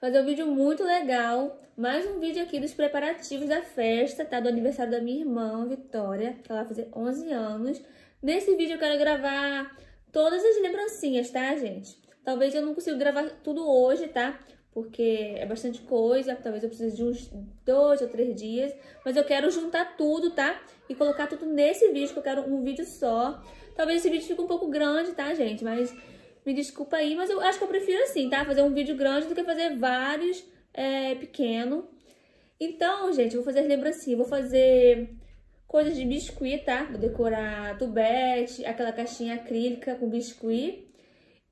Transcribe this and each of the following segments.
fazer um vídeo muito legal. Mais um vídeo aqui dos preparativos da festa, tá? Do aniversário da minha irmã, Vitória, que ela vai fazer 11 anos. Nesse vídeo eu quero gravar todas as lembrancinhas, tá, gente? Talvez eu não consiga gravar tudo hoje, tá? Porque é bastante coisa, talvez eu precise de uns dois ou três dias. Mas eu quero juntar tudo, tá? E colocar tudo nesse vídeo, que eu quero um vídeo só. Talvez esse vídeo fique um pouco grande, tá, gente? Mas me desculpa aí, mas eu acho que eu prefiro assim, tá? Fazer um vídeo grande do que fazer vários é, pequeno. Então, gente, eu vou fazer lembrancinha. Vou fazer coisas de biscuit, tá? Vou decorar tubete, aquela caixinha acrílica com biscuit.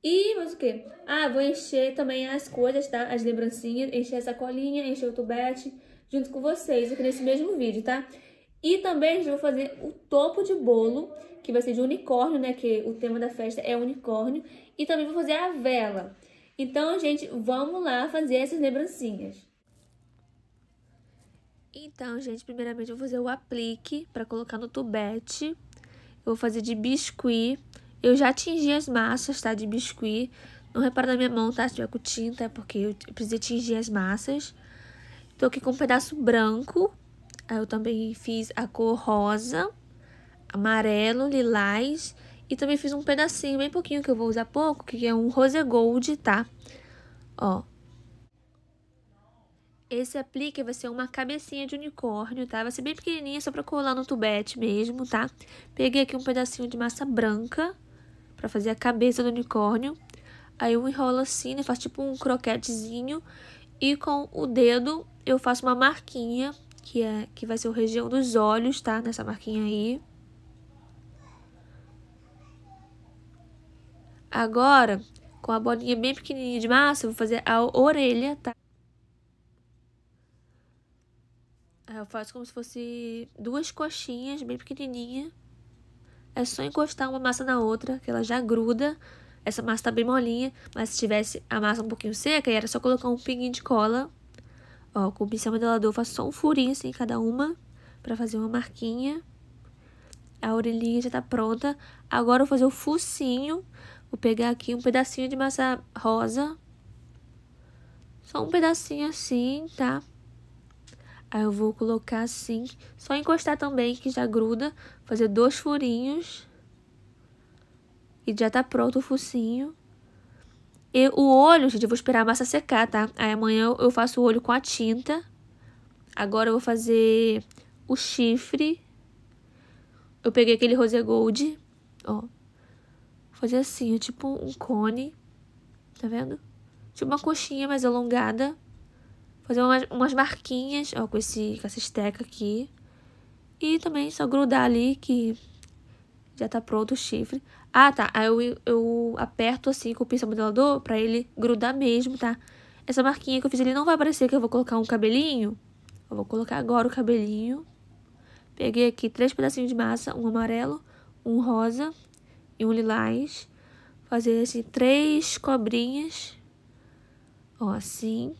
E mais o quê? Ah, vou encher também as coisas, tá? As lembrancinhas, encher a sacolinha, encher o tubete junto com vocês aqui nesse mesmo vídeo, tá? E também a gente vai fazer o topo de bolo, que vai ser de unicórnio, né? Que o tema da festa é unicórnio. E também vou fazer a vela. Então, gente, vamos lá fazer essas lembrancinhas. Então, gente, primeiramente eu vou fazer o aplique para colocar no tubete. Eu vou fazer de biscuit. Eu já tingi as massas, tá? De biscuit. Não repara na minha mão, tá? Se tiver com tinta, porque eu precisei tingir as massas. Tô aqui com um pedaço branco ah, eu também fiz a cor rosa, amarelo, lilás e também fiz um pedacinho, bem pouquinho, que eu vou usar pouco, que é um rose gold, tá? Ó. Esse aplique vai ser uma cabecinha de unicórnio, tá? Vai ser bem pequenininha, só pra colar no tubete mesmo, tá? Peguei aqui um pedacinho de massa branca pra fazer a cabeça do unicórnio. Aí eu enrolo assim, né? Faço tipo um croquetezinho. E com o dedo eu faço uma marquinha que, é, que vai ser o região dos olhos, tá? Nessa marquinha aí. Agora, com a bolinha bem pequenininha de massa, eu vou fazer a orelha, tá? Eu faço como se fosse duas coxinhas bem pequenininha. É só encostar uma massa na outra, que ela já gruda. Essa massa tá bem molinha, mas se tivesse a massa um pouquinho seca, era só colocar um pinguinho de cola Ó, com o pincel modelador eu faço só um furinho assim em cada uma pra fazer uma marquinha. A orelhinha já tá pronta. Agora eu vou fazer o focinho. Vou pegar aqui um pedacinho de massa rosa. Só um pedacinho assim, tá? Aí eu vou colocar assim, só encostar também que já gruda, fazer dois furinhos. E já tá pronto o focinho. E o olho, gente, eu vou esperar a massa secar, tá? Aí amanhã eu faço o olho com a tinta. Agora eu vou fazer o chifre. Eu peguei aquele rose gold, ó. Vou fazer assim, tipo um cone, tá vendo? Tipo uma coxinha mais alongada. Vou fazer umas, umas marquinhas, ó, com, esse, com essa esteca aqui. E também só grudar ali que já tá pronto o chifre. Ah, tá. Aí eu, eu aperto assim com o pincel modelador pra ele grudar mesmo, tá? Essa marquinha que eu fiz, ele não vai aparecer que eu vou colocar um cabelinho. Eu vou colocar agora o cabelinho. Peguei aqui três pedacinhos de massa, um amarelo, um rosa e um lilás. Fazer assim três cobrinhas. Ó, assim.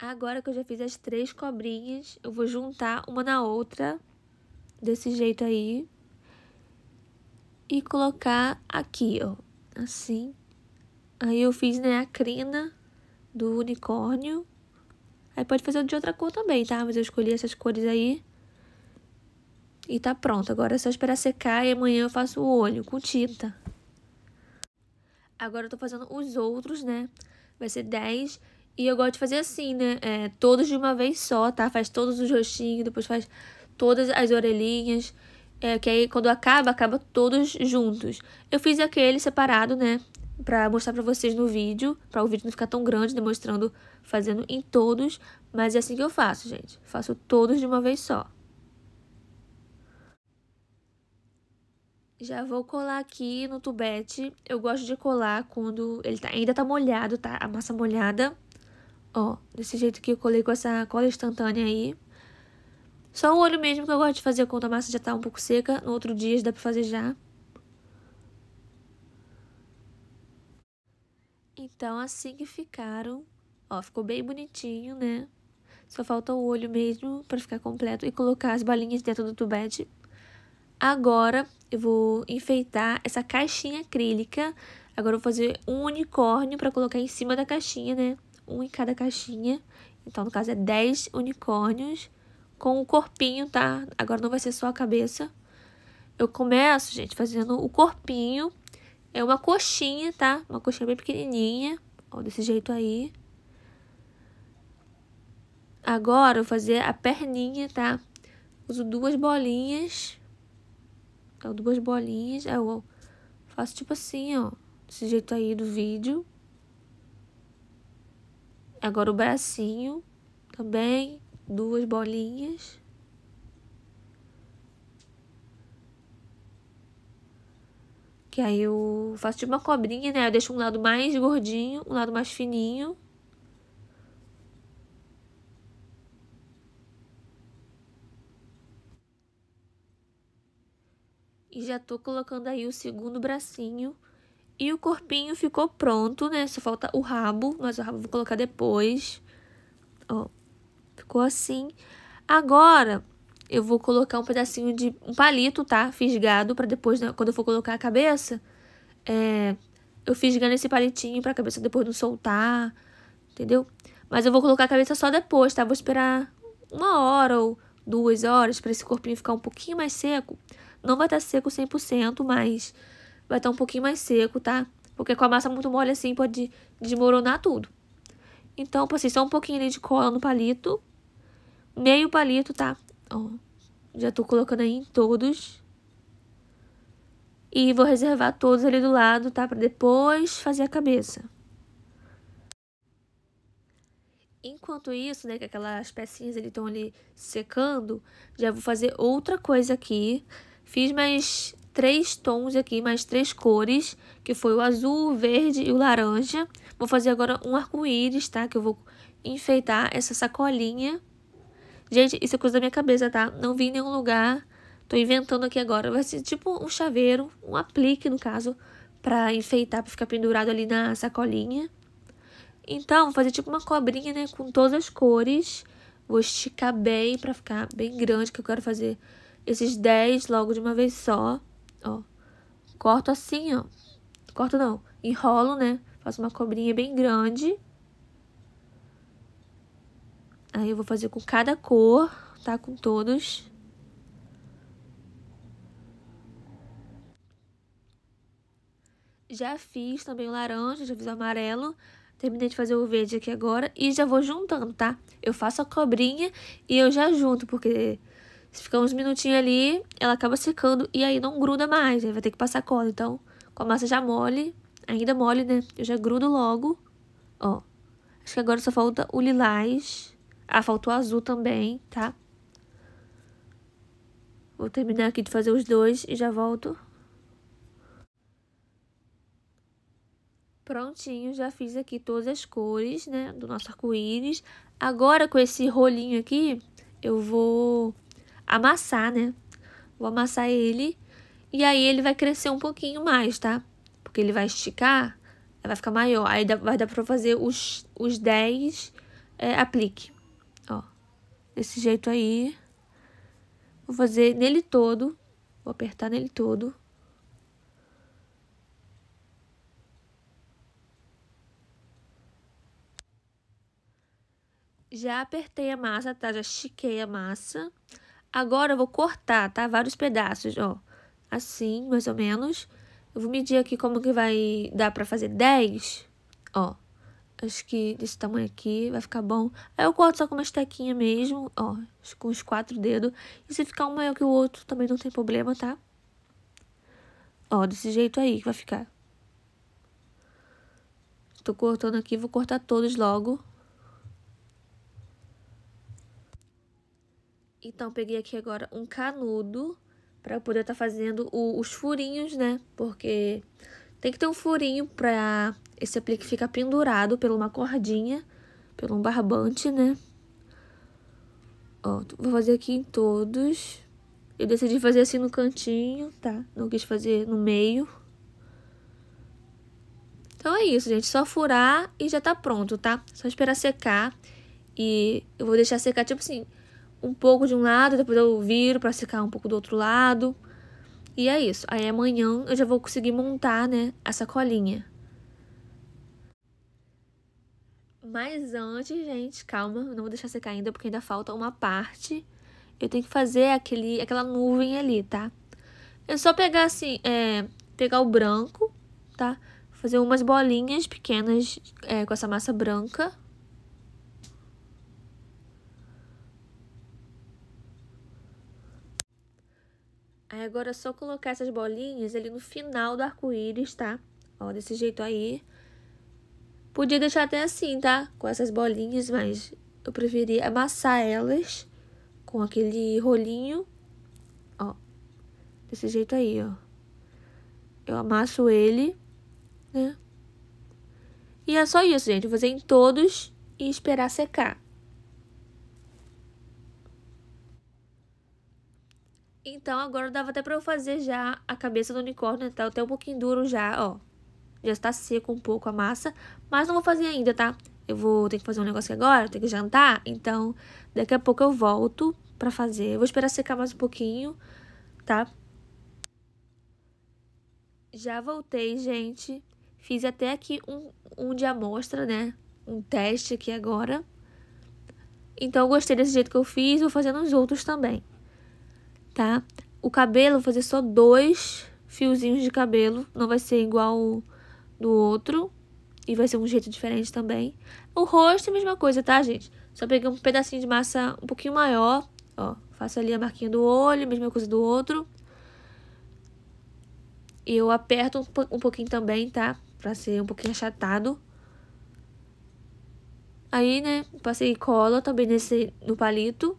Agora que eu já fiz as três cobrinhas, eu vou juntar uma na outra, desse jeito aí. E colocar aqui, ó, assim. Aí eu fiz, né, a crina do unicórnio. Aí pode fazer de outra cor também, tá? Mas eu escolhi essas cores aí. E tá pronto. Agora é só esperar secar e amanhã eu faço o olho com tinta. Agora eu tô fazendo os outros, né? Vai ser 10 e eu gosto de fazer assim, né? É, todos de uma vez só, tá? Faz todos os rostinhos, depois faz todas as orelhinhas. É, que aí quando acaba, acaba todos juntos. Eu fiz aquele separado, né? Pra mostrar pra vocês no vídeo, pra o vídeo não ficar tão grande, demonstrando, fazendo em todos. Mas é assim que eu faço, gente. Faço todos de uma vez só. Já vou colar aqui no tubete. Eu gosto de colar quando ele tá, ainda tá molhado, tá? A massa molhada. Ó, desse jeito que eu colei com essa cola instantânea aí. Só o olho mesmo que eu gosto de fazer quando a massa já tá um pouco seca. No outro dia já dá pra fazer já. Então, assim que ficaram, ó, ficou bem bonitinho, né? Só falta o olho mesmo para ficar completo e colocar as balinhas dentro do tubete. Agora, eu vou enfeitar essa caixinha acrílica. Agora eu vou fazer um unicórnio para colocar em cima da caixinha, né? um em cada caixinha. Então, no caso, é 10 unicórnios com o corpinho, tá? Agora não vai ser só a cabeça. Eu começo, gente, fazendo o corpinho. É uma coxinha, tá? Uma coxinha bem pequenininha. Ó, desse jeito aí. Agora, eu vou fazer a perninha, tá? Uso duas bolinhas. Então, duas bolinhas. É, eu faço tipo assim, ó. Desse jeito aí do vídeo. Agora o bracinho também, duas bolinhas. Que aí eu faço tipo uma cobrinha, né? Eu deixo um lado mais gordinho, um lado mais fininho. E já tô colocando aí o segundo bracinho e o corpinho ficou pronto, né? Só falta o rabo, mas o rabo eu vou colocar depois. Ó, ficou assim. Agora, eu vou colocar um pedacinho de... um palito, tá? Fisgado, para depois, né? quando eu for colocar a cabeça, é... Eu fisgando esse palitinho pra cabeça depois não soltar, entendeu? Mas eu vou colocar a cabeça só depois, tá? Vou esperar uma hora ou duas horas para esse corpinho ficar um pouquinho mais seco. Não vai estar tá seco 100%, mas vai estar um pouquinho mais seco, tá? Porque com a massa muito mole assim pode desmoronar tudo. Então, passei só um pouquinho ali de cola no palito. Meio palito, tá? Ó, já tô colocando aí em todos. E vou reservar todos ali do lado, tá? Pra depois fazer a cabeça. Enquanto isso, né, que aquelas pecinhas ali estão ali secando, já vou fazer outra coisa aqui. Fiz mais três tons aqui, mais três cores, que foi o azul, o verde e o laranja. Vou fazer agora um arco-íris, tá? Que eu vou enfeitar essa sacolinha. Gente, isso é coisa da minha cabeça, tá? Não vi em nenhum lugar. Tô inventando aqui agora. Vai ser tipo um chaveiro, um aplique, no caso, pra enfeitar, pra ficar pendurado ali na sacolinha. Então, vou fazer tipo uma cobrinha, né? Com todas as cores. Vou esticar bem pra ficar bem grande, que eu quero fazer esses 10 logo de uma vez só. Ó. Corto assim, ó. Corto não. Enrolo, né? Faço uma cobrinha bem grande. Aí eu vou fazer com cada cor, tá? Com todos. Já fiz também o laranja, já fiz o amarelo. Terminei de fazer o verde aqui agora e já vou juntando, tá? Eu faço a cobrinha e eu já junto, porque se ficar uns minutinhos ali, ela acaba secando e aí não gruda mais, aí vai ter que passar cola. Então, com a massa já mole, ainda mole, né? Eu já grudo logo. Ó, acho que agora só falta o lilás. Ah, faltou azul também, tá? Vou terminar aqui de fazer os dois e já volto. Prontinho, já fiz aqui todas as cores, né, do nosso arco-íris. Agora, com esse rolinho aqui, eu vou amassar, né? Vou amassar ele e aí ele vai crescer um pouquinho mais, tá? Porque ele vai esticar, vai ficar maior. Aí dá, vai dar pra fazer os, os 10 é, aplique. Ó, desse jeito aí. Vou fazer nele todo. Vou apertar nele todo. Já apertei a massa, tá? Já estiquei a massa. Agora eu vou cortar, tá? Vários pedaços, ó. Assim, mais ou menos. Eu vou medir aqui como que vai dar pra fazer 10. Ó. Acho que desse tamanho aqui vai ficar bom. Aí eu corto só com uma estequinha mesmo, ó. Com os quatro dedos. E se ficar um maior que o outro, também não tem problema, tá? Ó, desse jeito aí que vai ficar. Estou cortando aqui, vou cortar todos logo. Então, peguei aqui agora um canudo para eu poder estar tá fazendo o, os furinhos, né? Porque tem que ter um furinho para esse aplique ficar pendurado por uma cordinha, por um barbante, né? Ó, vou fazer aqui em todos. Eu decidi fazer assim no cantinho, tá? Não quis fazer no meio. Então é isso, gente. Só furar e já tá pronto, tá? Só esperar secar. E eu vou deixar secar, tipo assim, um pouco de um lado, depois eu viro para secar um pouco do outro lado. E é isso. Aí amanhã eu já vou conseguir montar, né, essa colinha Mas antes, gente, calma, não vou deixar secar ainda porque ainda falta uma parte. Eu tenho que fazer aquele, aquela nuvem ali, tá? É só pegar assim, é, pegar o branco, tá? Fazer umas bolinhas pequenas é, com essa massa branca Aí agora é só colocar essas bolinhas ali no final do arco-íris, tá? Ó, desse jeito aí. Podia deixar até assim, tá? Com essas bolinhas, mas eu preferi amassar elas com aquele rolinho, ó. Desse jeito aí, ó. Eu amasso ele, né? E é só isso, gente. Vou fazer em todos e esperar secar. Então agora dava até pra eu fazer já a cabeça do unicórnio, né, tá até um pouquinho duro já, ó. Já está seco um pouco a massa, mas não vou fazer ainda, tá? Eu vou ter que fazer um negócio aqui agora, tenho que jantar, então daqui a pouco eu volto pra fazer. Eu vou esperar secar mais um pouquinho, tá? Já voltei, gente. Fiz até aqui um, um de amostra, né? Um teste aqui agora. Então, eu gostei desse jeito que eu fiz, vou fazer nos outros também tá? O cabelo, vou fazer só dois fiozinhos de cabelo, não vai ser igual do outro. E vai ser um jeito diferente também. O rosto é a mesma coisa, tá, gente? Só peguei um pedacinho de massa um pouquinho maior, ó. Faço ali a marquinha do olho, mesma coisa do outro. E eu aperto um, um pouquinho também, tá? Pra ser um pouquinho achatado. Aí, né, passei cola também nesse, no palito.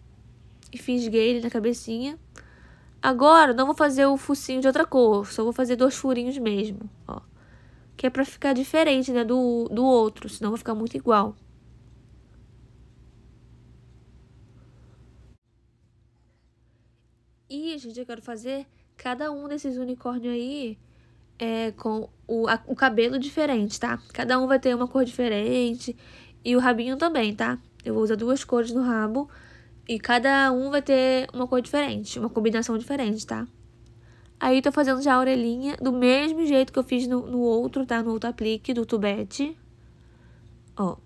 E fisguei ele na cabecinha. Agora, não vou fazer o focinho de outra cor, só vou fazer dois furinhos mesmo, ó. Que é pra ficar diferente, né, do, do outro, senão vai ficar muito igual. E, gente, eu quero fazer cada um desses unicórnios aí é, com o, a, o cabelo diferente, tá? Cada um vai ter uma cor diferente e o rabinho também, tá? Eu vou usar duas cores no rabo e cada um vai ter uma cor diferente, uma combinação diferente, tá? Aí tô fazendo já a orelhinha do mesmo jeito que eu fiz no, no outro, tá? No outro aplique do tubete. Ó.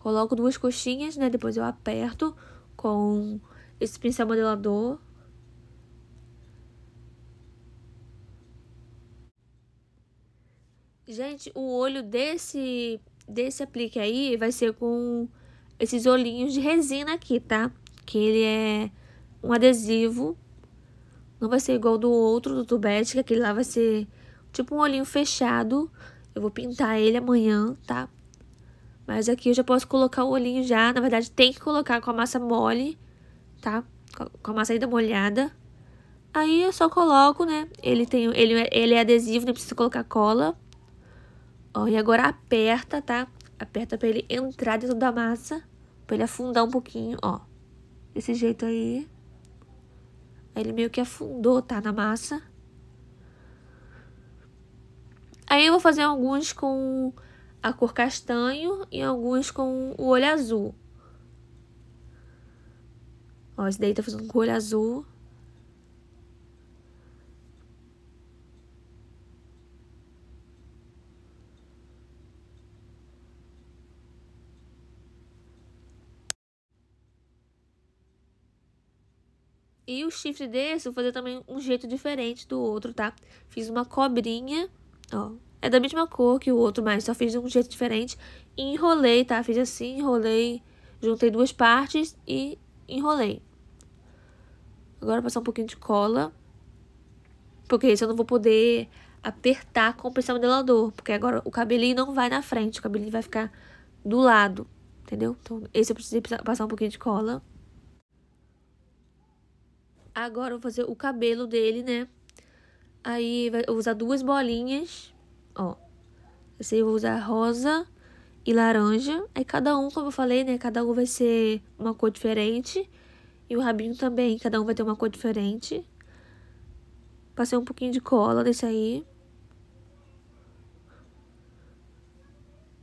Coloco duas coxinhas, né? Depois eu aperto com esse pincel modelador. Gente, o olho desse, desse aplique aí vai ser com esses olhinhos de resina aqui, tá? Que ele é um adesivo. Não vai ser igual do outro, do tubete, que aquele lá vai ser tipo um olhinho fechado. Eu vou pintar ele amanhã, tá? Mas aqui eu já posso colocar o olhinho já. Na verdade, tem que colocar com a massa mole, tá? Com a massa ainda molhada. Aí eu só coloco, né? Ele, tem, ele, é, ele é adesivo, não precisa colocar cola. Ó, e agora aperta, tá? Aperta pra ele entrar dentro da massa, pra ele afundar um pouquinho, ó. Desse jeito aí. Aí ele meio que afundou, tá, na massa. Aí eu vou fazer alguns com a cor castanho e alguns com o olho azul. Ó, esse daí tá fazendo com o olho azul. E o chifre desse, vou fazer também um jeito diferente do outro, tá? Fiz uma cobrinha, ó. É da mesma cor que o outro, mas só fiz de um jeito diferente. E enrolei, tá? Fiz assim, enrolei, juntei duas partes e enrolei. Agora passar um pouquinho de cola. Porque isso eu não vou poder apertar com o pincel modelador Porque agora o cabelinho não vai na frente, o cabelinho vai ficar do lado, entendeu? Então, esse eu precisei passar um pouquinho de cola. Agora eu vou fazer o cabelo dele, né? Aí eu vou usar duas bolinhas, ó. Esse aí eu vou usar rosa e laranja. Aí cada um, como eu falei, né? Cada um vai ser uma cor diferente. E o rabinho também, cada um vai ter uma cor diferente. Passei um pouquinho de cola nesse aí.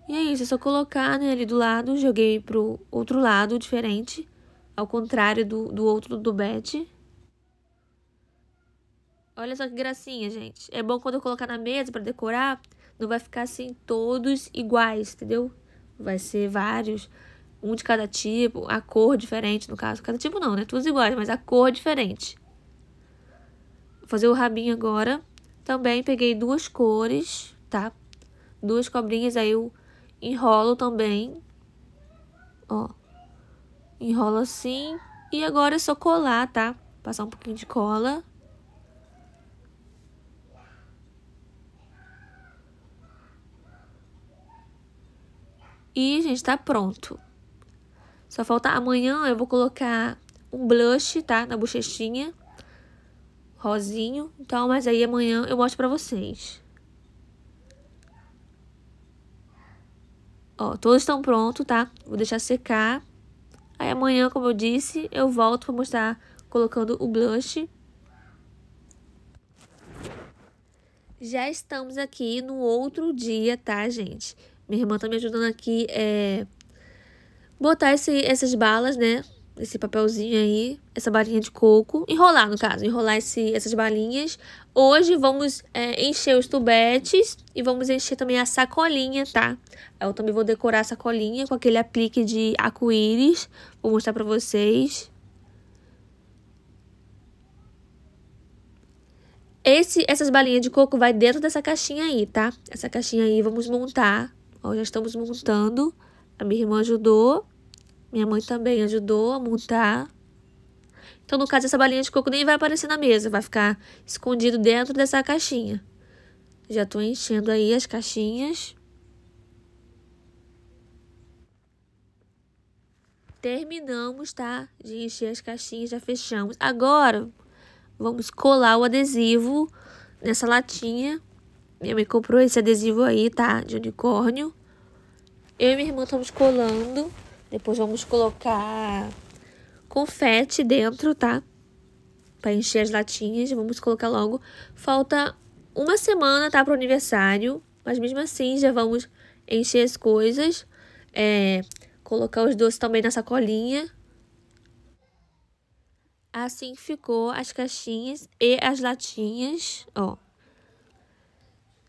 E é isso, é só colocar né, ali do lado. Joguei pro outro lado, diferente. Ao contrário do, do outro do bet. Olha só que gracinha, gente. É bom quando eu colocar na mesa para decorar, não vai ficar assim todos iguais, entendeu? Vai ser vários, um de cada tipo, a cor diferente no caso. Cada tipo não, né? Todos iguais, mas a cor diferente. Vou fazer o rabinho agora. Também peguei duas cores, tá? Duas cobrinhas, aí eu enrolo também. Ó. Enrolo assim. E agora é só colar, tá? Passar um pouquinho de cola. E, gente, tá pronto. Só falta amanhã eu vou colocar um blush, tá? Na bochechinha. Rosinho. Então, mas aí amanhã eu mostro pra vocês. Ó, todos estão prontos, tá? Vou deixar secar. Aí amanhã, como eu disse, eu volto pra mostrar colocando o blush. Já estamos aqui no outro dia, tá, gente? Minha irmã tá me ajudando aqui é botar esse, essas balas, né? Esse papelzinho aí, essa balinha de coco. Enrolar, no caso, enrolar esse, essas balinhas. Hoje vamos é, encher os tubetes e vamos encher também a sacolinha, tá? Eu também vou decorar a sacolinha com aquele aplique de arco-íris. Vou mostrar pra vocês. Esse, essas balinhas de coco vai dentro dessa caixinha aí, tá? Essa caixinha aí vamos montar nós já estamos montando. A minha irmã ajudou. Minha mãe também ajudou a montar. Então, no caso, essa balinha de coco nem vai aparecer na mesa, vai ficar escondido dentro dessa caixinha. Já estou enchendo aí as caixinhas. Terminamos, tá? De encher as caixinhas, já fechamos. Agora, vamos colar o adesivo nessa latinha minha mãe comprou esse adesivo aí, tá? De unicórnio. Eu e minha irmã estamos colando. Depois vamos colocar confete dentro, tá? Pra encher as latinhas. Vamos colocar logo. Falta uma semana, tá? Pro aniversário. Mas mesmo assim, já vamos encher as coisas. É, colocar os doces também na sacolinha. Assim ficou as caixinhas e as latinhas, ó.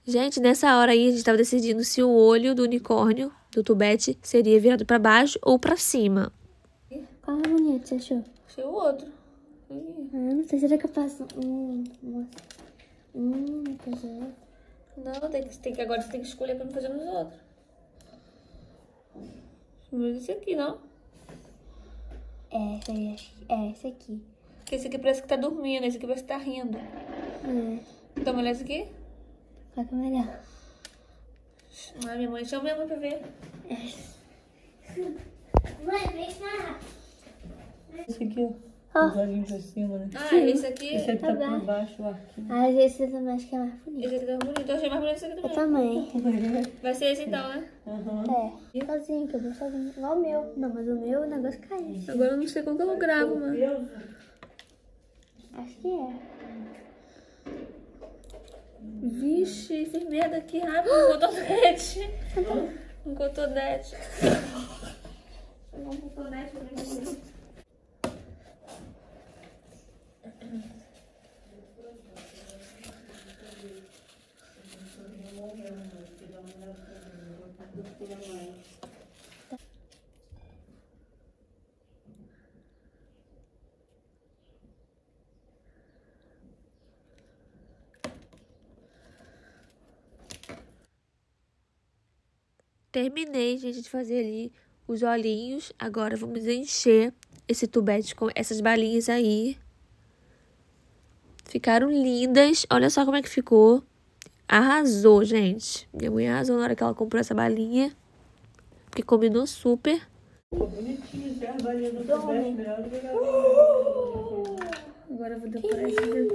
Gente, nessa hora aí a gente estava decidindo se o olho do unicórnio, do tubete, seria virado para baixo ou para cima. Qual é bonito você achou? Achei o outro. Ah, não sei, será que eu faço um... Um, Não, tem que, tem que, agora você tem que escolher para não fazer nos outros. Mas esse aqui, não? É, esse, aí, é esse aqui. Porque esse aqui parece que tá dormindo, esse aqui parece que tá rindo. É. Então, olha esse aqui. Qual que é melhor? Mãe, minha mãe, chama minha mãe pra ver. É. Mãe, vem cá. Esse aqui, ó. Oh. Os olhinhos pra cima, né? Ah, Sim. esse aqui. Esse aqui tá, tá por baixo, o arquinho. Ah, esse também acho que é mais bonito. Esse aqui tá bonito. Eu achei mais bonito esse aqui é também. Eu também. Vai ser esse então, né? Uhum. É. Sozinho, que eu vou sozinho. Igual o meu. Não, mas o meu o negócio caiu. Agora eu não sei como que eu gravo, mano. Acho que é. Vixe, fiz merda aqui rápido, um cotonete. Um cotonete. Um cotonete pra mim. Thank you. Terminei, gente, de fazer ali os olhinhos. Agora vamos encher esse tubete com essas balinhas aí. Ficaram lindas. Olha só como é que ficou. Arrasou, gente. Minha mulher arrasou na hora que ela comprou essa balinha. Porque combinou super. Ficou bonitinho, já. Né? A balinha do tubete melhor do que uh! a Agora eu vou decorar esse daqui.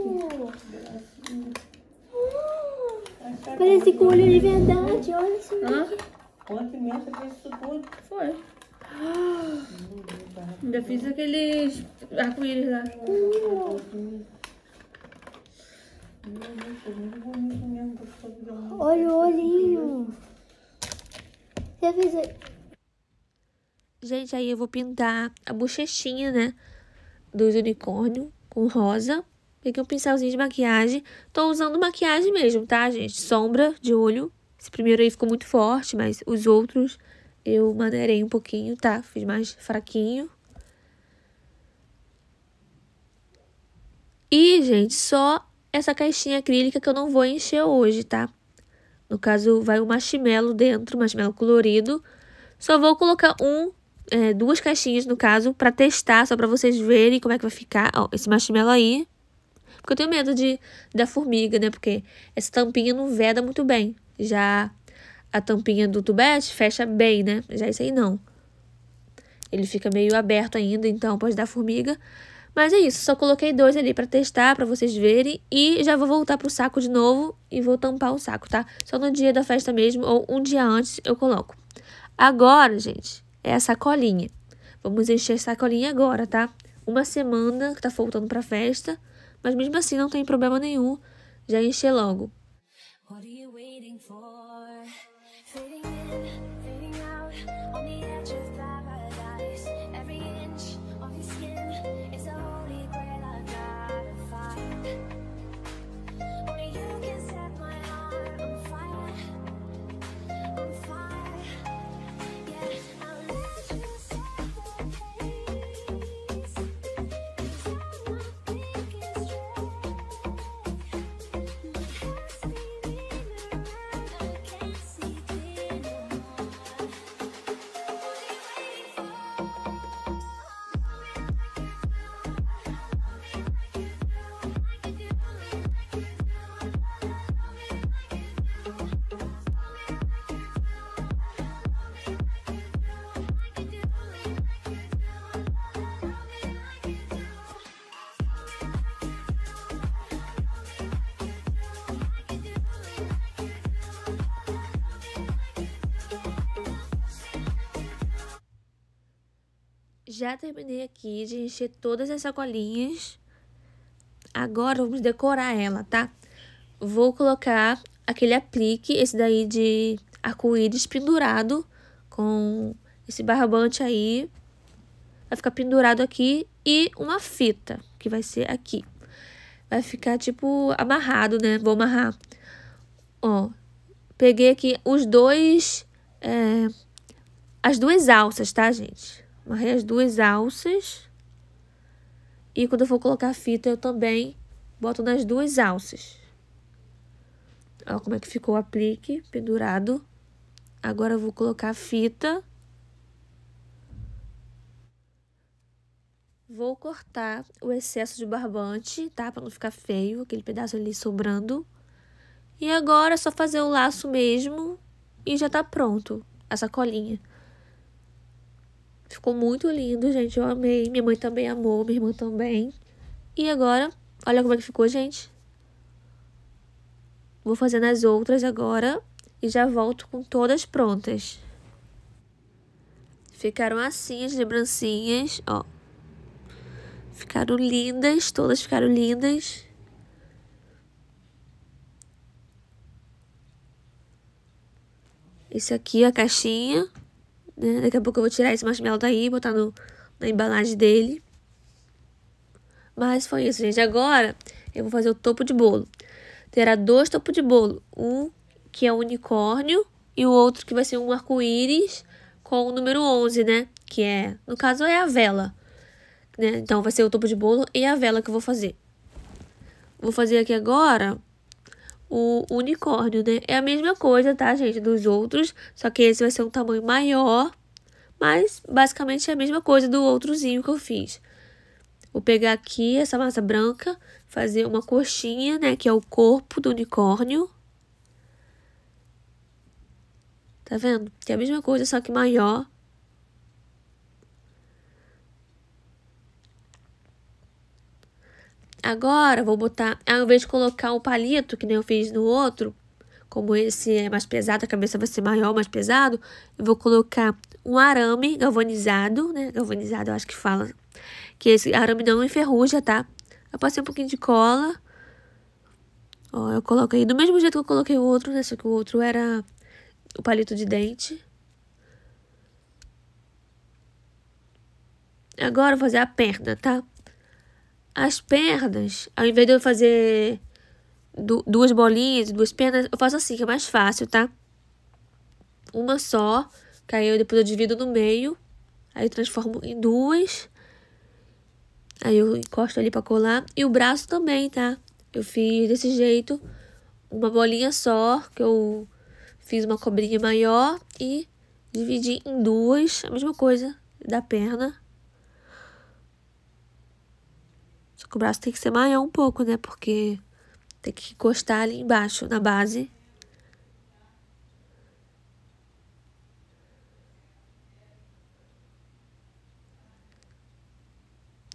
Parece com olho de verdade, olha isso ponte mesmo, você fez isso tudo. Foi. Ainda fiz aqueles arco-íris lá. Olha o olhinho. Você fez... Gente, aí eu vou pintar a bochechinha, né? Dos unicórnios com rosa. Peguei um pincelzinho de maquiagem. Tô usando maquiagem mesmo, tá, gente? Sombra de olho esse primeiro aí ficou muito forte, mas os outros eu maneirei um pouquinho, tá? Fiz mais fraquinho. E, gente, só essa caixinha acrílica que eu não vou encher hoje, tá? No caso, vai o um marshmallow dentro, marshmallow colorido. Só vou colocar um, é, duas caixinhas, no caso, pra testar, só pra vocês verem como é que vai ficar. Ó, esse marshmallow aí. Porque eu tenho medo de da formiga, né? Porque essa tampinha não veda muito bem. Já a tampinha do tubete fecha bem, né? Já isso aí não. Ele fica meio aberto ainda, então pode dar formiga. Mas é isso, só coloquei dois ali para testar, para vocês verem. E já vou voltar pro saco de novo e vou tampar o saco, tá? Só no dia da festa mesmo, ou um dia antes, eu coloco. Agora, gente, é a sacolinha. Vamos encher a sacolinha agora, tá? Uma semana que tá faltando pra festa, mas mesmo assim não tem problema nenhum, já encher logo. já terminei aqui de encher todas as sacolinhas. Agora vamos decorar ela, tá? Vou colocar aquele aplique, esse daí de arco-íris pendurado com esse barbante aí. Vai ficar pendurado aqui e uma fita, que vai ser aqui. Vai ficar tipo amarrado, né? Vou amarrar. Ó, peguei aqui os dois. É, as duas alças, tá, gente? amarrei as duas alças. E quando eu for colocar a fita, eu também boto nas duas alças. Olha como é que ficou o aplique pendurado. Agora eu vou colocar a fita. Vou cortar o excesso de barbante, tá? Pra não ficar feio, aquele pedaço ali sobrando. E agora é só fazer o laço mesmo e já tá pronto essa colinha. Ficou muito lindo, gente. Eu amei. Minha mãe também amou, minha irmã também. E agora, olha como é que ficou, gente. Vou fazer nas outras agora e já volto com todas prontas. Ficaram assim as lembrancinhas, ó. Ficaram lindas, todas ficaram lindas. Isso aqui é a caixinha. Né? Daqui a pouco eu vou tirar esse marshmallow daí, botar no, na embalagem dele. Mas foi isso, gente. Agora eu vou fazer o topo de bolo. Terá dois topos de bolo. Um que é o unicórnio e o outro que vai ser um arco-íris com o número 11, né? Que é, no caso, é a vela. Né? Então vai ser o topo de bolo e a vela que eu vou fazer. Vou fazer aqui agora o unicórnio, né? É a mesma coisa, tá, gente, dos outros, só que esse vai ser um tamanho maior, mas basicamente é a mesma coisa do outrozinho que eu fiz. Vou pegar aqui essa massa branca, fazer uma coxinha, né, que é o corpo do unicórnio. Tá vendo? Que é a mesma coisa, só que maior. Agora vou botar, ao invés de colocar um palito, que nem eu fiz no outro, como esse é mais pesado, a cabeça vai ser maior, mais pesado, eu vou colocar um arame galvanizado, né? Galvanizado, eu acho que fala que esse arame não enferruja, tá? Eu passei um pouquinho de cola. Ó, eu coloquei do mesmo jeito que eu coloquei o outro, né? Só que o outro era o palito de dente. Agora eu vou fazer a perna, tá? As pernas, ao invés de eu fazer duas bolinhas, duas pernas, eu faço assim, que é mais fácil, tá? Uma só, que aí eu depois eu divido no meio, aí eu transformo em duas. Aí eu encosto ali pra colar. E o braço também, tá? Eu fiz desse jeito, uma bolinha só, que eu fiz uma cobrinha maior e dividi em duas, a mesma coisa da perna. que o braço tem que ser maior um pouco, né? Porque tem que encostar ali embaixo, na base.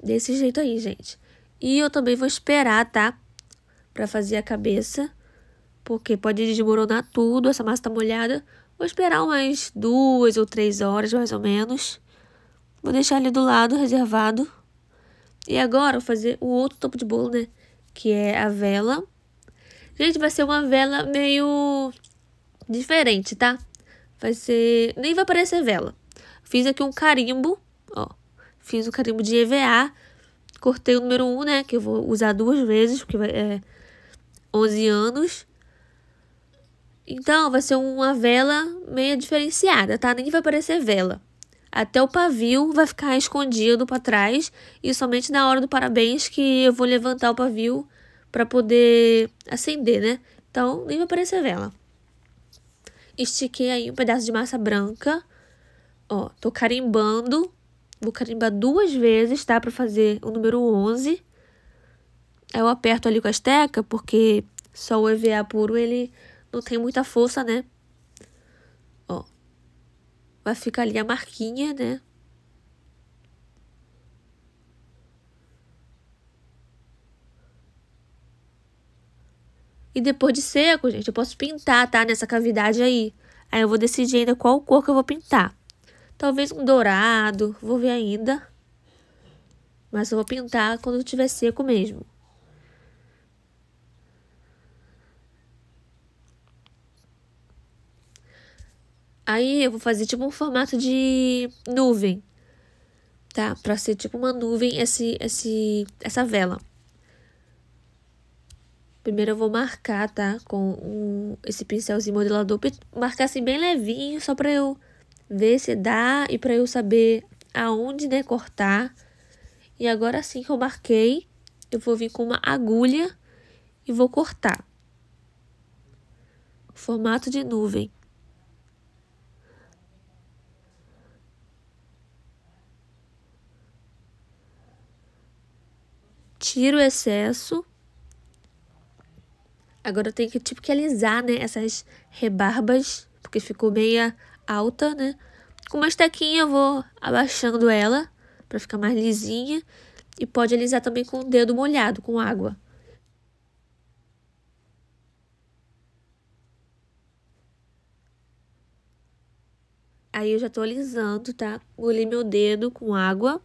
Desse jeito aí, gente. E eu também vou esperar, tá? Pra fazer a cabeça. Porque pode desmoronar tudo, essa massa tá molhada. Vou esperar umas duas ou três horas, mais ou menos. Vou deixar ali do lado, reservado. E agora vou fazer o outro topo de bolo, né? Que é a vela. Gente, vai ser uma vela meio diferente, tá? Vai ser... Nem vai parecer vela. Fiz aqui um carimbo, ó. Fiz o um carimbo de EVA. Cortei o número 1, né? Que eu vou usar duas vezes, porque vai, é 11 anos. Então, vai ser uma vela meio diferenciada, tá? Nem vai parecer vela. Até o pavio vai ficar escondido para trás e somente na hora do parabéns que eu vou levantar o pavio para poder acender, né? Então, nem vai aparecer vela. Estiquei aí um pedaço de massa branca. Ó, tô carimbando. Vou carimbar duas vezes, tá? Pra fazer o número 11. Aí eu aperto ali com a esteca, porque só o EVA puro, ele não tem muita força, né? vai ficar ali a marquinha, né? E depois de seco, gente, eu posso pintar, tá? Nessa cavidade aí. Aí eu vou decidir ainda qual cor que eu vou pintar. Talvez um dourado, vou ver ainda. Mas eu vou pintar quando tiver seco mesmo. Aí eu vou fazer tipo um formato de nuvem, tá? Pra ser tipo uma nuvem esse, esse, essa vela. Primeiro eu vou marcar, tá? Com um, esse pincelzinho modelador, marcar assim bem levinho, só pra eu ver se dá e pra eu saber aonde, né, cortar. E agora sim que eu marquei, eu vou vir com uma agulha e vou cortar. Formato de nuvem. tiro o excesso. Agora eu tenho que alisar né, essas rebarbas, porque ficou meia alta, né? Com uma estequinha eu vou abaixando ela para ficar mais lisinha e pode alisar também com o dedo molhado com água. Aí eu já tô alisando, tá? Molhei meu dedo com água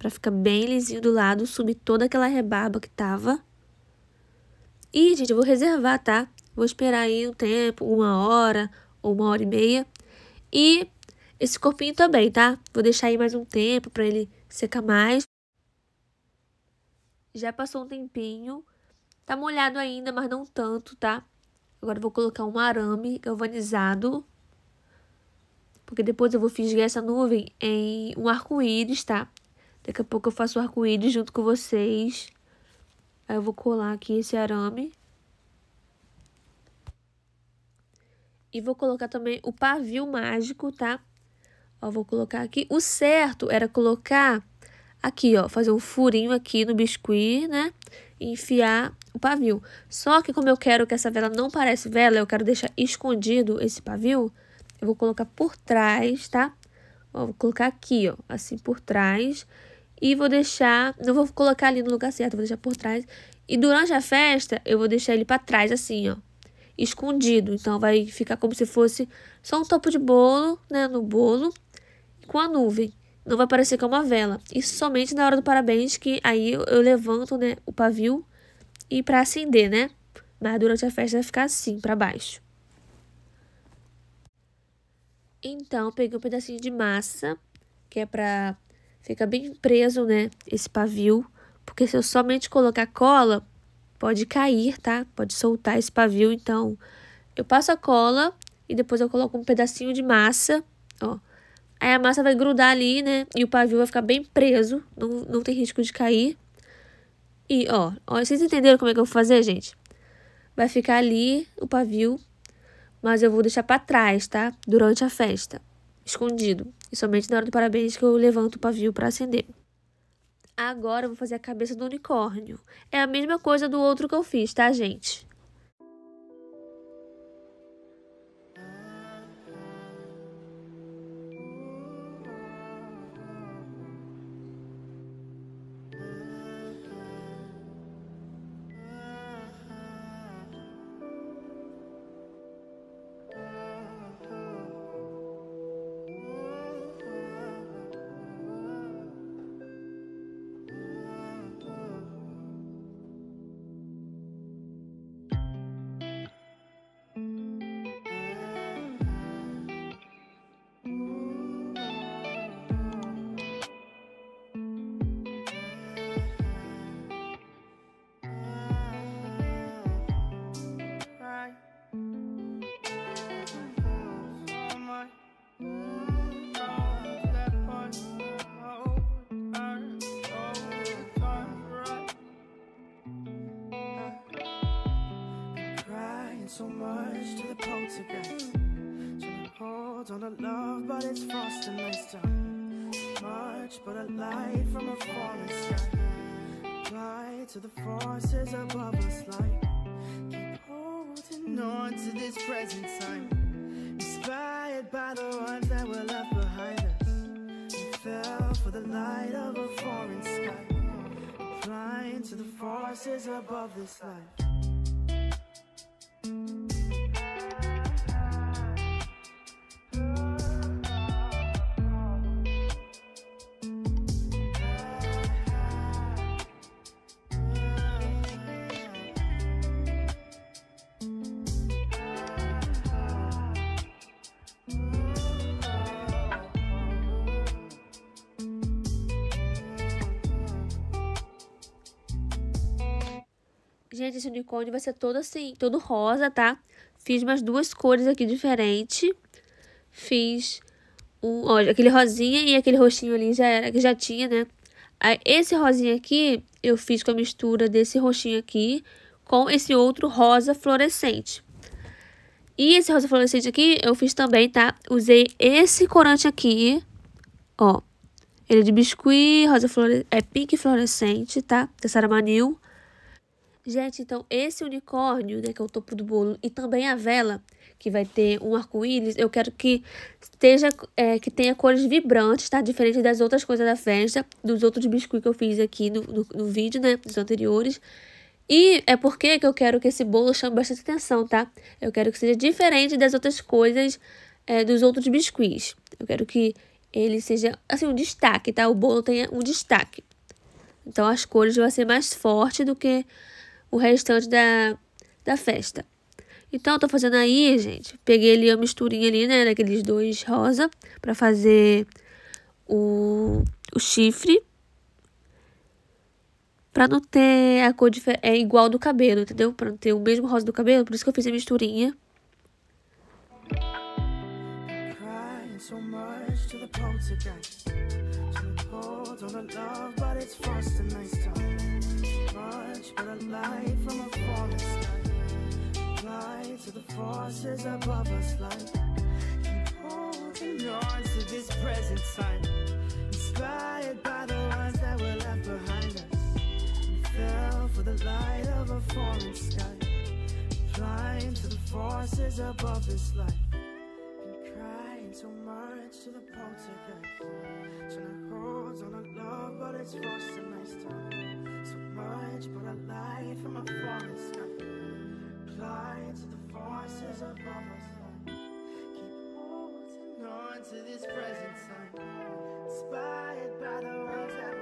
para ficar bem lisinho do lado, subir toda aquela rebarba que tava. E, gente, eu vou reservar, tá? Vou esperar aí um tempo, uma hora ou uma hora e meia. E esse corpinho também, tá? Vou deixar aí mais um tempo para ele secar mais. Já passou um tempinho. Tá molhado ainda, mas não tanto, tá? Agora vou colocar um arame galvanizado. Porque depois eu vou fisgar essa nuvem em um arco-íris, tá? Daqui a pouco eu faço o arco-íris junto com vocês. Aí eu vou colar aqui esse arame. E vou colocar também o pavio mágico, tá? Ó, vou colocar aqui. O certo era colocar aqui, ó, fazer um furinho aqui no biscuit, né? E enfiar o pavio. Só que como eu quero que essa vela não pareça vela, eu quero deixar escondido esse pavio, eu vou colocar por trás, tá? Ó, vou colocar aqui, ó, assim por trás. E vou deixar, não vou colocar ali no lugar certo, vou deixar por trás. E durante a festa, eu vou deixar ele para trás, assim, ó. Escondido. Então, vai ficar como se fosse só um topo de bolo, né? No bolo, com a nuvem. Não vai parecer que é uma vela. E somente na hora do parabéns, que aí eu, levanto, né? O pavio e para acender, né? Mas durante a festa vai ficar assim, para baixo. Então, peguei um pedacinho de massa, que é para Fica bem preso, né, esse pavio, porque se eu somente colocar cola, pode cair, tá? Pode soltar esse pavio, então eu passo a cola e depois eu coloco um pedacinho de massa, ó. Aí a massa vai grudar ali, né? E o pavio vai ficar bem preso, não, não tem risco de cair. E, ó, ó, vocês entenderam como é que eu vou fazer, gente? Vai ficar ali o pavio, mas eu vou deixar para trás, tá? Durante a festa escondido, e somente na hora do parabéns que eu levanto o pavio para acender. Agora eu vou fazer a cabeça do unicórnio. É a mesma coisa do outro que eu fiz, tá, gente? above this life. Gente, esse unicórnio vai ser todo assim, todo rosa, tá? Fiz umas duas cores aqui diferentes. Fiz um, ó, aquele rosinha e aquele roxinho ali já era, que já tinha, né? Aí, esse rosinha aqui, eu fiz com a mistura desse roxinho aqui com esse outro rosa fluorescente. E esse rosa fluorescente aqui, eu fiz também, tá? Usei esse corante aqui, ó. Ele é de biscuit, rosa flore... é pink fluorescente, tá? Da Sara Manil. Gente, então esse unicórnio, né, que é o topo do bolo, e também a vela, que vai ter um arco-íris, eu quero que esteja, é, que tenha cores vibrantes, tá? Diferente das outras coisas da festa, dos outros biscoitos que eu fiz aqui no, no, no vídeo, né, dos anteriores. E é porque que eu quero que esse bolo chame bastante atenção, tá? Eu quero que seja diferente das outras coisas, é, dos outros biscuits. Eu quero que ele seja, assim, um destaque, tá? O bolo tenha um destaque. Então, as cores vão ser mais fortes do que o restante da, da festa. Então, eu tô fazendo aí, gente, peguei ali a misturinha ali, né, daqueles dois rosa, para fazer o, o chifre. Pra não ter a cor é igual do cabelo, entendeu? Pra não ter o mesmo rosa do cabelo, por isso que eu fiz a misturinha. Crying much, but I lie from a fallen sky. Fly to the forces above us like holding on to this present time. Inspired by the ones that were left behind us. We fell for the light of a foreign sky. Flying to the forces above this life. Been crying so much to the poltergeist. Trying to hold on to love, but it's forced a nice time so much, but I lied from my promise. Applied to the forces above us. Keep holding on to this present time, inspired by the ones that.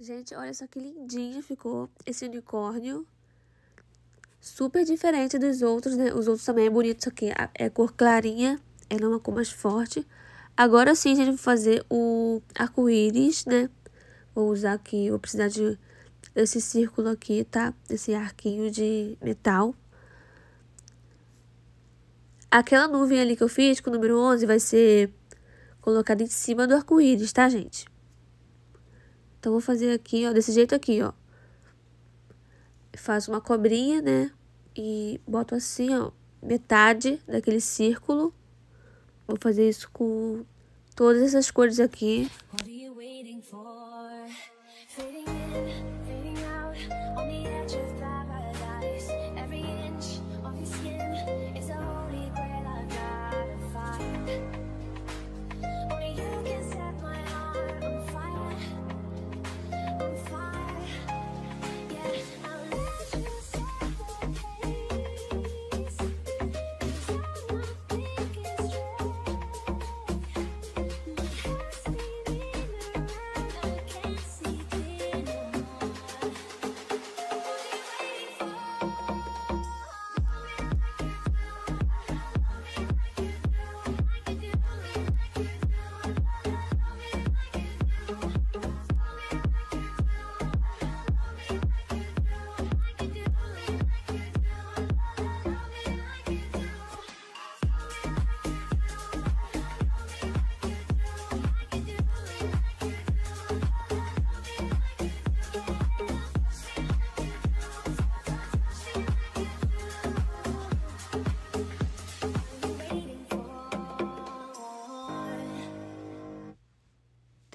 Gente, olha só que lindinho ficou esse unicórnio. Super diferente dos outros, né? Os outros também é bonito, isso aqui é cor clarinha. Ela é uma cor mais forte. Agora sim, a gente vai fazer o arco-íris, né? Vou usar aqui, vou precisar de esse círculo aqui, tá? Esse arquinho de metal. Aquela nuvem ali que eu fiz com o número 11 vai ser colocada em cima do arco-íris, tá, gente? Então, vou fazer aqui, ó, desse jeito aqui, ó. Faço uma cobrinha, né? E boto assim, ó, metade daquele círculo. Vou fazer isso com todas essas cores aqui. What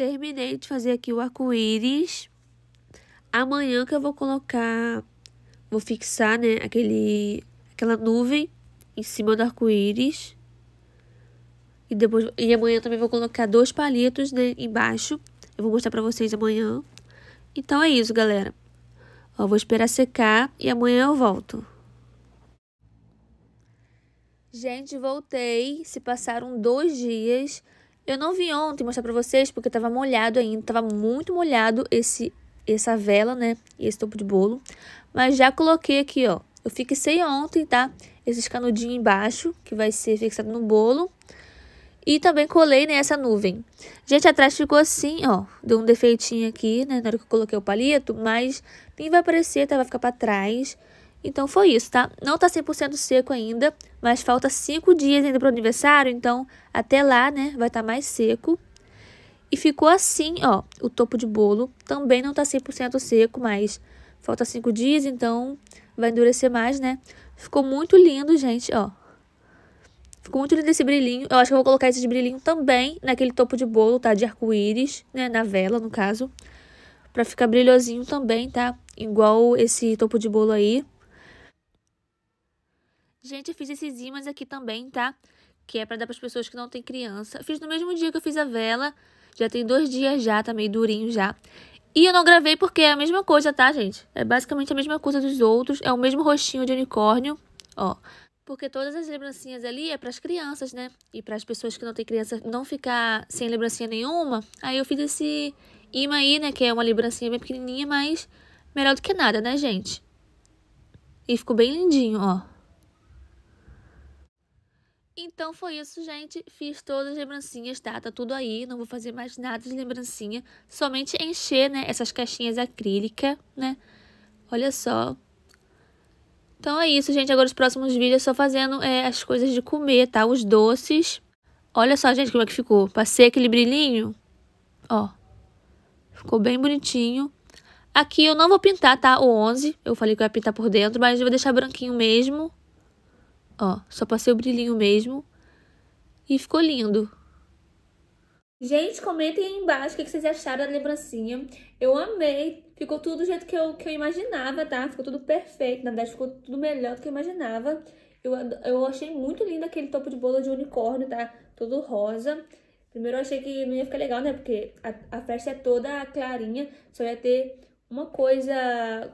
terminei de fazer aqui o arco-íris. Amanhã que eu vou colocar, vou fixar, né, aquele, aquela nuvem em cima do arco-íris. E depois, e amanhã também vou colocar dois palitos, né, embaixo. Eu vou mostrar para vocês amanhã. Então é isso, galera. Ó, vou esperar secar e amanhã eu volto. Gente, voltei. Se passaram dois dias. Eu não vi ontem mostrar pra vocês porque tava molhado ainda, tava muito molhado esse, essa vela, né? E esse topo de bolo. Mas já coloquei aqui, ó. Eu fixei ontem, tá? Esses canudinhos embaixo, que vai ser fixado no bolo. E também colei nessa né, nuvem. Gente, atrás ficou assim, ó. Deu um defeitinho aqui, né? Na hora que eu coloquei o palito, mas nem vai aparecer, tá? Vai ficar pra trás. Então foi isso, tá? Não tá 100% seco ainda, mas falta 5 dias ainda pro aniversário, então até lá, né, vai estar tá mais seco. E ficou assim, ó, o topo de bolo também não tá 100% seco, mas falta 5 dias, então vai endurecer mais, né? Ficou muito lindo, gente, ó. Ficou muito lindo esse brilhinho. Eu acho que eu vou colocar esse brilhinho também naquele topo de bolo, tá? De arco-íris, né? Na vela, no caso. Pra ficar brilhosinho também, tá? Igual esse topo de bolo aí. Gente, eu fiz esses ímãs aqui também, tá? Que é para dar para as pessoas que não têm criança. Fiz no mesmo dia que eu fiz a vela. Já tem dois dias já, tá meio durinho já. E eu não gravei porque é a mesma coisa, tá, gente? É basicamente a mesma coisa dos outros. É o mesmo rostinho de unicórnio, ó. Porque todas as lembrancinhas ali é para as crianças, né? E para as pessoas que não têm criança não ficar sem lembrancinha nenhuma. Aí eu fiz esse imã aí, né? Que é uma lembrancinha bem pequenininha, mas melhor do que nada, né, gente? E ficou bem lindinho, ó. Então foi isso, gente. Fiz todas as lembrancinhas, tá? Tá tudo aí. Não vou fazer mais nada de lembrancinha. Somente encher, né? Essas caixinhas acrílica, né? Olha só. Então é isso, gente. Agora os próximos vídeos é só fazendo é, as coisas de comer, tá? Os doces. Olha só, gente, como é que ficou. Passei aquele brilhinho. Ó. Ficou bem bonitinho. Aqui eu não vou pintar, tá? O 11. Eu falei que eu ia pintar por dentro, mas eu vou deixar branquinho mesmo. Ó, só passei o brilhinho mesmo. E ficou lindo. Gente, comentem aí embaixo o que vocês acharam da lembrancinha. Eu amei. Ficou tudo do jeito que eu, que eu imaginava, tá? Ficou tudo perfeito. Na verdade, ficou tudo melhor do que eu imaginava. Eu, eu achei muito lindo aquele topo de bolo de unicórnio, tá? Todo rosa. Primeiro eu achei que não ia ficar legal, né? Porque a, a festa é toda clarinha. Só ia ter uma coisa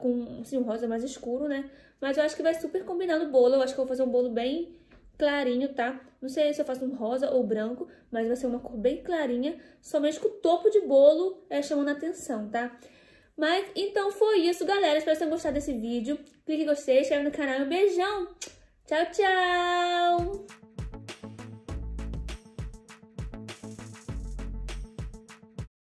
com assim, um rosa mais escuro, né? Mas eu acho que vai super combinar no bolo. Eu acho que eu vou fazer um bolo bem clarinho, tá? Não sei se eu faço um rosa ou branco, mas vai ser uma cor bem clarinha. Somente com o topo de bolo é chamando a atenção, tá? Mas, então foi isso, galera. Espero que vocês tenham gostado desse vídeo. Clique em gostei, inscreve no canal. Um beijão! Tchau, tchau!